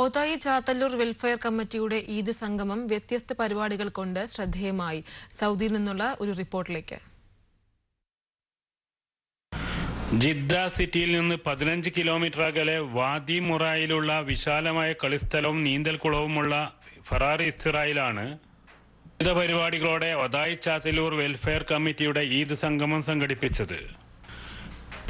ഓതായി Chathallur welfare കമ്മിറ്റിയുടെ ഈദ് സംഗമം വ്യത്യസ്ത പരിപാടികൾ കൊണ്ട് ശ്രദ്ധേയമായി സൗദിയിൽ നിന്നുള്ള ഒരു റിപ്പോർട്ടിലേക്ക് ജിദ്ദ സിറ്റിയിൽ നിന്ന് പതിനഞ്ച് കിലോമീറ്റർ അകലെ വാദി മുറായിലുള്ള വിശാലമായ കളിസ്ഥലവും നീന്തൽക്കുളവുമുള്ള ഫറാറി ഇസ്രായിലാണ് വിവിധ പരിപാടികളോടെ ഒതായി ചാത്തല്ലൂർ വെൽഫെയർ കമ്മിറ്റിയുടെ ഈദ് സംഗമം സംഘടിപ്പിച്ചത്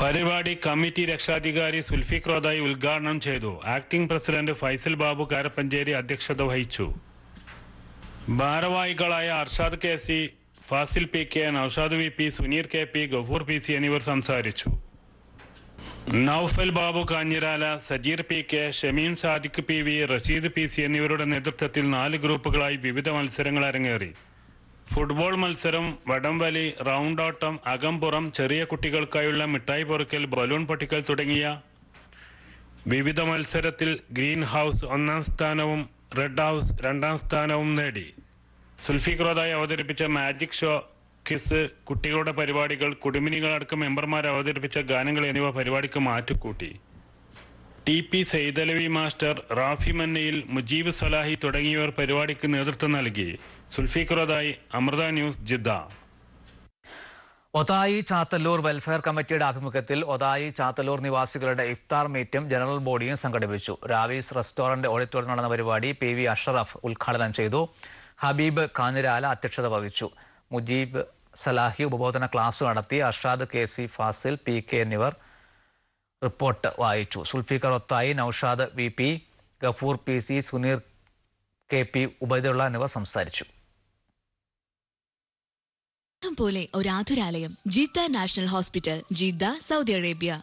പരിപാടി കമ്മിറ്റി രക്ഷാധികാരി സുൽഫിക് റോദായി ഉദ്ഘാടനം ചെയ്തു ആക്ടിംഗ് പ്രസിഡന്റ് ഫൈസൽ ബാബു കാരപ്പഞ്ചേരി അധ്യക്ഷത വഹിച്ചു ഭാരവാഹികളായ Arshad K C Fazil P K Naushad V P Suneer K P Gafoor P C എന്നിവർ സംസാരിച്ചു Naufal Babu Kanhirala Sajeer P K Shameen Sadiq P V Rasheed P C എന്നിവരുടെ നേതൃത്വത്തിൽ നാല് ഗ്രൂപ്പുകളായി വിവിധ മത്സരങ്ങൾ അരങ്ങേറി ഫുട്ബോൾ മത്സരം വടംവലി റൌണ്ടോട്ടം അകംപുറം ചെറിയ കുട്ടികൾക്കായുള്ള മിഠായി പൊറുക്കൽ ബലൂൺ പൊട്ടിക്കൽ തുടങ്ങിയ വിവിധ മത്സരത്തിൽ ഗ്രീൻ ഹൗസ് ഒന്നാം സ്ഥാനവും റെഡ് ഹൗസ് രണ്ടാം സ്ഥാനവും നേടി സുൽഫിഖ്റോദായി അവതരിപ്പിച്ച മാജിക് ഷോ കിസ് കുട്ടികളുടെ പരിപാടികൾ കുടുംബിനികളടക്കം മെമ്പർമാർ അവതരിപ്പിച്ച ഗാനങ്ങൾ എന്നിവ പരിപാടിക്ക് മാറ്റുകൂട്ടി T P Saithalavi master Rafi മന്നയിൽ മുജീബ് സലാഹി തുടങ്ങിയവർ പരിപാടിക്ക് നേതൃത്വം നൽകി സുൽഫിഖുറതായി Amrita news Jeddah Othayi Chathallur welfare കമ്മിറ്റിയുടെ ആഭിമുഖ്യത്തിൽ ഒതായി ചാത്തല്ലൂർ നിവാസികളുടെ ഇഫ്താർ മീറ്റും ജനറൽ ബോഡിയും സംഘടിപ്പിച്ചു രാവീസ് റെസ്റ്റോറന്റ് ഓഡിറ്റോറിയം നടന്ന പരിപാടി പി വി അഷറഫ് ഉദ്ഘാടനം ചെയ്തു ഹബീബ് കാഞ്ഞിരാല അധ്യക്ഷത വഹിച്ചു മുജീബ് സലാഹി ഉപബോധന ക്ലാസ് നടത്തി Arshad K C Fazil P K എന്നിവർ റിപ്പോർട്ട് വായിച്ചു Zulfikar Othayi Naushad V P Gafoor P C Suneer K P Ubaidulla എന്നിവർ സംസാരിച്ചു പോലെ ഒരു ആതുരാലയം Jeddah national hospital Jeddah Saudi Arabia